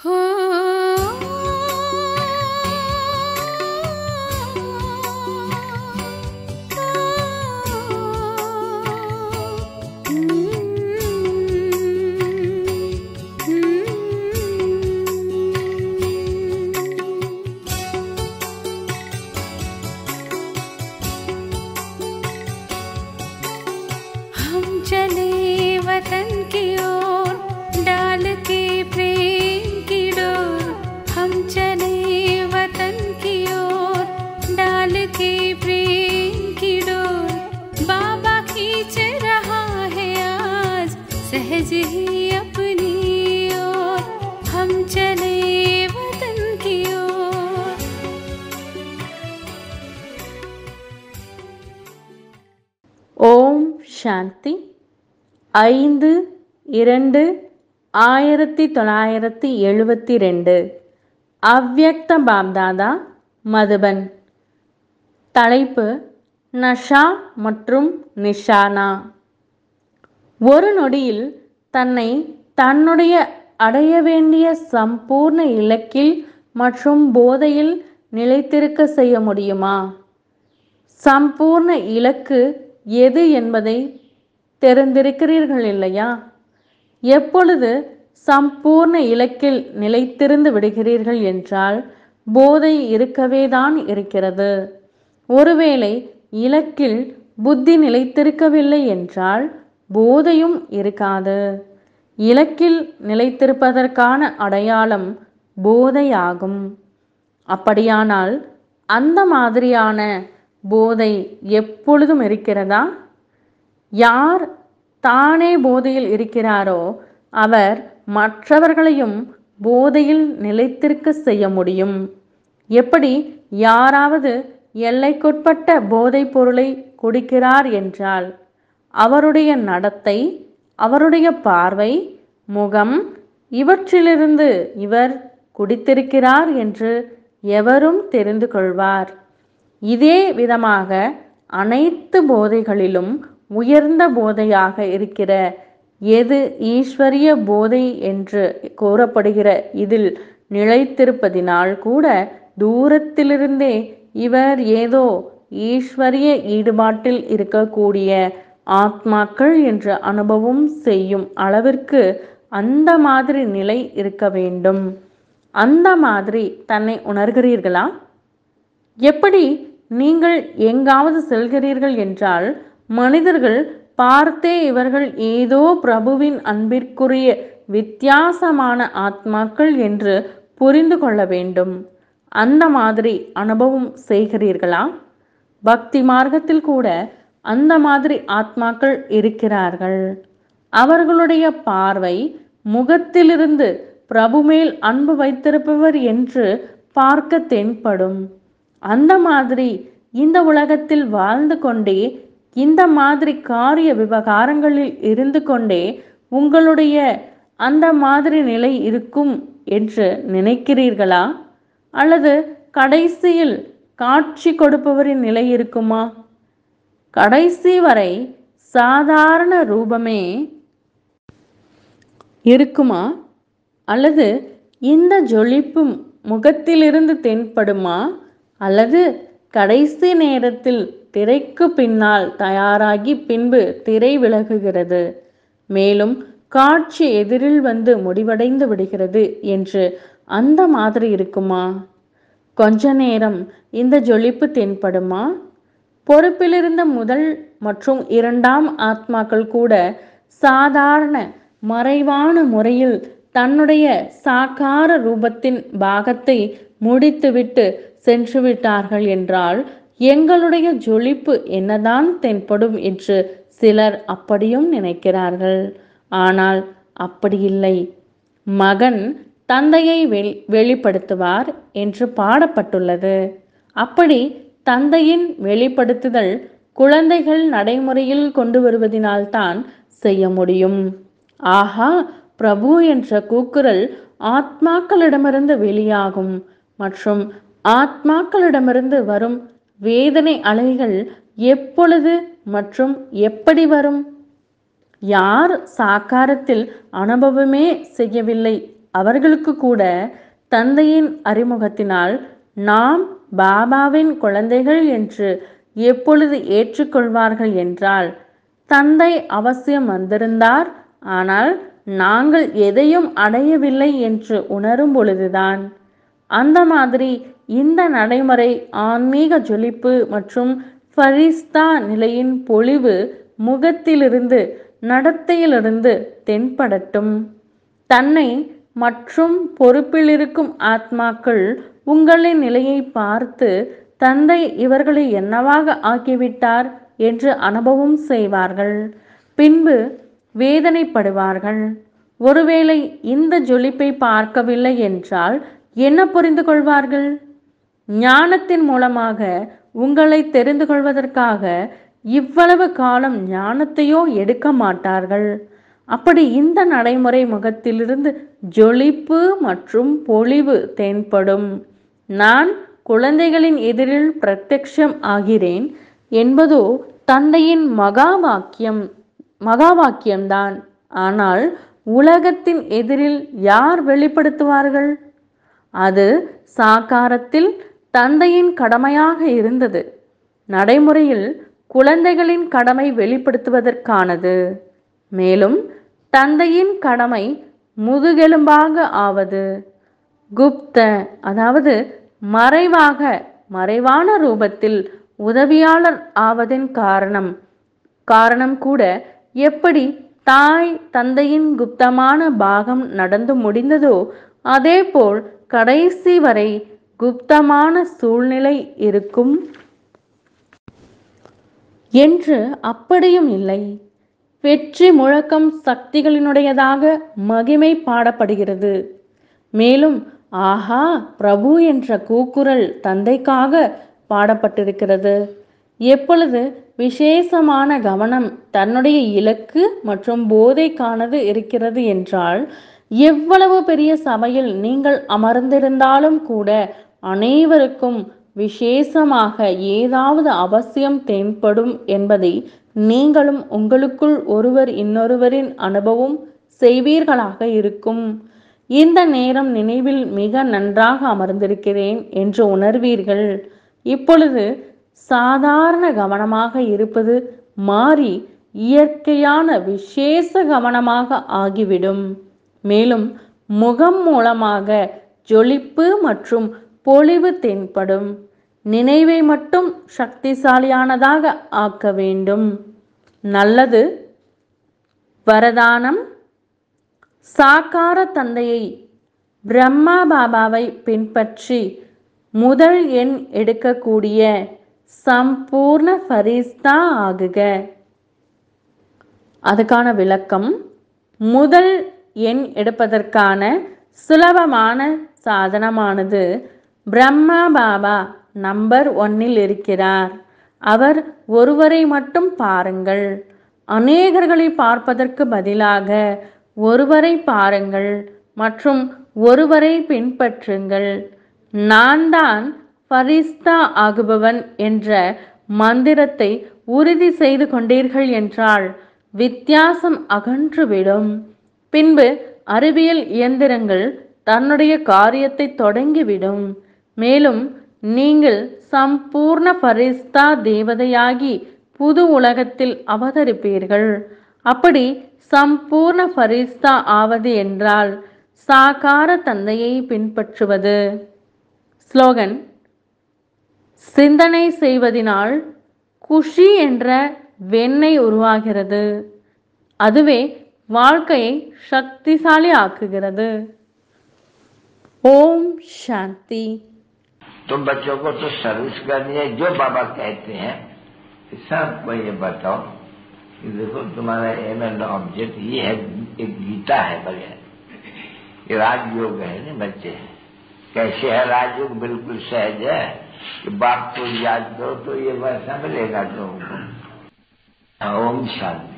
Huh? சாந்தி ஐந்து இரண்டு ஆயிரத்தி தொள்ளாயிரத்தி எழுபத்தி ரெண்டு அவ்வக்த பாப்தாதா மதுபன் தலைப்பு நஷா மற்றும் நிஷானா ஒரு நொடியில் தன்னை தன்னுடைய அடைய வேண்டிய சம்பூர்ண இலக்கில் மற்றும் போதையில் நிலைத்திருக்க செய்ய முடியுமா சம்பூர்ண இலக்கு எது என்பதை தெரிந்திருக்கிறீர்கள் இல்லையா எப்பொழுது சம்பூர்ண இலக்கில் நிலைத்திருந்து விடுகிறீர்கள் என்றால் போதை இருக்கவே தான் இருக்கிறது ஒருவேளை இலக்கில் புத்தி நிலைத்திருக்கவில்லை என்றால் போதையும் இருக்காது இலக்கில் நிலைத்திருப்பதற்கான அடையாளம் போதையாகும் அப்படியானால் அந்த மாதிரியான போதை எப்பொழுதும் இருக்கிறதா யார் தானே போதையில் இருக்கிறாரோ அவர் மற்றவர்களையும் போதையில் நிலைத்திருக்க செய்ய முடியும் எப்படி யாராவது எல்லைக்குட்பட்ட போதைப் பொருளை கொடுக்கிறார் என்றால் அவருடைய நடத்தை அவருடைய பார்வை முகம் இவற்றிலிருந்து இவர் குடித்திருக்கிறார் என்று எவரும் தெரிந்து கொள்வார் இதே விதமாக அனைத்து போதைகளிலும் உயர்ந்த போதையாக இருக்கிற எது ஈஸ்வரிய போதை என்று கூறப்படுகிற இதில் நிலைத்திருப்பதினால் கூட தூரத்திலிருந்தே இவர் ஏதோ ஈஸ்வரிய ஈடுபாட்டில் இருக்கக்கூடிய ஆத்மாக்கள் என்று அனுபவம் செய்யும் அளவிற்கு அந்த மாதிரி நிலை இருக்க வேண்டும் அந்த மாதிரி தன்னை உணர்கிறீர்களா எப்படி நீங்கள் எங்காவது செல்கிறீர்கள் என்றால் மனிதர்கள் பார்த்தே இவர்கள் ஏதோ பிரபுவின் அன்பிற்குரிய வித்தியாசமான ஆத்மாக்கள் என்று புரிந்து கொள்ள வேண்டும் அந்த மாதிரி அனுபவம் செய்கிறீர்களா பக்தி மார்க்கத்தில் கூட அந்த மாதிரி ஆத்மாக்கள் இருக்கிறார்கள் அவர்களுடைய பார்வை முகத்திலிருந்து பிரபு மேல் அன்பு வைத்திருப்பவர் என்று பார்க்க தென்படும் அந்த மாதிரி இந்த உலகத்தில் வாழ்ந்து கொண்டே இந்த மாதிரி காரிய விவகாரங்களில் இருந்து கொண்டே உங்களுடைய அந்த மாதிரி நிலை இருக்கும் என்று நினைக்கிறீர்களா அல்லது கடைசியில் காட்சி கொடுப்பவரின் நிலை இருக்குமா கடைசி வரை சாதாரண ரூபமே இருக்குமா அல்லது இந்த ஜொலிப்பும் முகத்திலிருந்து தென்படுமா அல்லது கடைசி நேரத்தில் திரைக்கு பின்னால் தயாராகி பின்பு திரை விலகுகிறது மேலும் காட்சி எதிரில் வந்து முடிவடைந்து விடுகிறது என்று அந்த மாதிரி இருக்குமா கொஞ்ச நேரம் இந்த ஜொலிப்பு தென்படுமா பொறுப்பிலிருந்த முதல் மற்றும் இரண்டாம் ஆத்மாக்கள் கூட சாதாரண மறைவான முறையில் தன்னுடைய சாக்கார ரூபத்தின் பாகத்தை முடித்துவிட்டு சென்று விட்டார்கள் என்றால் எங்களுடைய ஜொலிப்பு என்னதான் தென்படும் என்று சிலர் அப்படியும் நினைக்கிறார்கள் ஆனால் அப்படியில்லை மகன் தந்தையை வெளி வெளிப்படுத்துவார் என்று பாடப்பட்டுள்ளது அப்படி தந்தையின் வெளிப்படுத்துதல் குழந்தைகள் நடைமுறையில் கொண்டு வருவதினால்தான் செய்ய முடியும் ஆஹா பிரபு என்ற கூக்குரல் ஆத்மாக்களிடமிருந்து வெளியாகும் மற்றும் ஆத்மாக்களிடமிருந்து வரும் வேதனை அலைகள் எப்பொழுது மற்றும் எப்படி வரும் யார் சாக்காரத்தில் அனுபவமே செய்யவில்லை அவர்களுக்கு கூட தந்தையின் அறிமுகத்தினால் நாம் பாபாவின் குழந்தைகள் என்று எப்பொழுது ஏற்றுக்கொள்வார்கள் என்றால் தந்தை அவசியம் வந்திருந்தார் ஆனால் நாங்கள் எதையும் அடையவில்லை என்று உணரும் பொழுதுதான் அந்த மாதிரி இந்த நடைமுறை ஆன்மீக ஜொலிப்பு மற்றும் ஃபரிஸ்தா நிலையின் பொழிவு முகத்திலிருந்து நடத்தையிலிருந்து தென்படட்டும் தன்னை மற்றும் பொறுப்பிலிருக்கும் ஆத்மாக்கள் உங்களின் நிலையை பார்த்து தந்தை இவர்களை என்னவாக ஆக்கிவிட்டார் என்று அனுபவம் செய்வார்கள் பின்பு வேதனைப்படுவார்கள் ஒருவேளை இந்த ஜொலிப்பை பார்க்கவில்லை என்றால் என்ன புரிந்து கொள்வார்கள் ஞானத்தின் மூலமாக உங்களை தெரிந்து கொள்வதற்காக இவ்வளவு காலம் ஞானத்தையோ எடுக்க மாட்டார்கள் அப்படி இந்த நடைமுறை முகத்திலிருந்து ஜொலிப்பு மற்றும் பொழிவு தென்படும் நான் குழந்தைகளின் எதிரில் பிரத்யம் ஆகிறேன் என்பதோ தந்தையின் மகா வாக்கியம் மகா வாக்கியம்தான் ஆனால் உலகத்தின் எதிரில் யார் வெளிப்படுத்துவார்கள் அது சாக்காரத்தில் தந்தையின் கடமையாக இருந்தது நடைமுறையில் குழந்தைகளின் கடமை வெளிப்படுத்துவதற்கானது மேலும் தந்தையின் கடமை முதுகெலும்பாக ஆவது குப்த அதாவது மறைவாக மறைவான ரூபத்தில் உதவியாளர் ஆவதின் காரணம் காரணம் கூட எப்படி தாய் தந்தையின் குப்தமான பாகம் நடந்து முடிந்ததோ அதேபோல் கடைசி வரை குப்தமான சூழ்நிலை இருக்கும் என்று அப்படியும் இல்லை வெற்றி முழக்கம் சக்திகளினுடையதாக மகிமை பாடப்படுகிறது மேலும் ஆஹா பிரபு என்ற கூக்குரல் தந்தைக்காக பாடப்பட்டிருக்கிறது எப்பொழுது விசேஷமான கவனம் தன்னுடைய இலக்கு மற்றும் போதைக்கானது இருக்கிறது என்றால் எவ்வளவு பெரிய சபையில் நீங்கள் அமர்ந்திருந்தாலும் கூட அனைவருக்கும் விசேஷமாக ஏதாவது அவசியம் தென்படும் என்பதை நீங்களும் உங்களுக்குள் ஒருவர் இன்னொருவரின் அனுபவம் செய்வீர்களாக இருக்கும் இந்த நேரம் நினைவில் மிக நன்றாக அமர்ந்திருக்கிறேன் என்று உணர்வீர்கள் இப்பொழுது சாதாரண கவனமாக இருப்பது மாறி இயற்கையான விசேஷ கவனமாக ஆகிவிடும் மேலும் முகம் மூலமாக ஜொலிப்பு மற்றும் பொலிவு தென்படும் நினைவை மட்டும் சக்திசாலியானதாக ஆக்க வேண்டும் நல்லது வரதானம் சாக்கார தந்தையை பிரம்மா பாபாவை பின்பற்றி முதல் எண் எடுக்கக்கூடிய சம்பூர்ண ஃபரிஸ்தா ஆகுக அதுக்கான விளக்கம் முதல் எண் எடுப்பதற்கான சுலபமான சாதனமானது பிரம்மா பாபா நம்பர் ஒன்னில் இருக்கிறார் அவர் ஒருவரை மட்டும் பாருங்கள் அநேகர்களை பார்ப்பதற்கு பதிலாக ஒருவரை பாருங்கள் மற்றும் ஒருவரை பின்பற்றுங்கள் நான் தான் ஃபரிஸ்தா ஆகுபவன் என்ற மந்திரத்தை உறுதி செய்து கொண்டீர்கள் என்றால் வித்தியாசம் அகன்றுவிடும் பின்பு அறிவியல் இயந்திரங்கள் தன்னுடைய காரியத்தை தொடங்கிவிடும் மேலும் நீங்கள் சம்பூர்ண பரிஸ்தா தேவதையாகி புது உலகத்தில் அவதரிப்பீர்கள் அப்படி சம்பூர்ண பரிஸ்தா ஆவது என்றால் சாகார தந்தையை பின்பற்றுவது ஸ்லோகன் सिंदी செய்வதினால் குஷி என்ற வெண்ணெய் ओम शांति तुम बच्चों को तो सर्विस करनी है जो बाबा कहते हैं सब को ये बताओ कि देखो तुम्हारा एम एंड ऑब्जेक्ट ये है एक गीता है बगैर ये राजयोग है ना बच्चे कैसे है राजयोग बिल्कुल सहज है कि बाप को याद दो तो ये वैसा मिलेगा लोगों हाँ, ओम शांति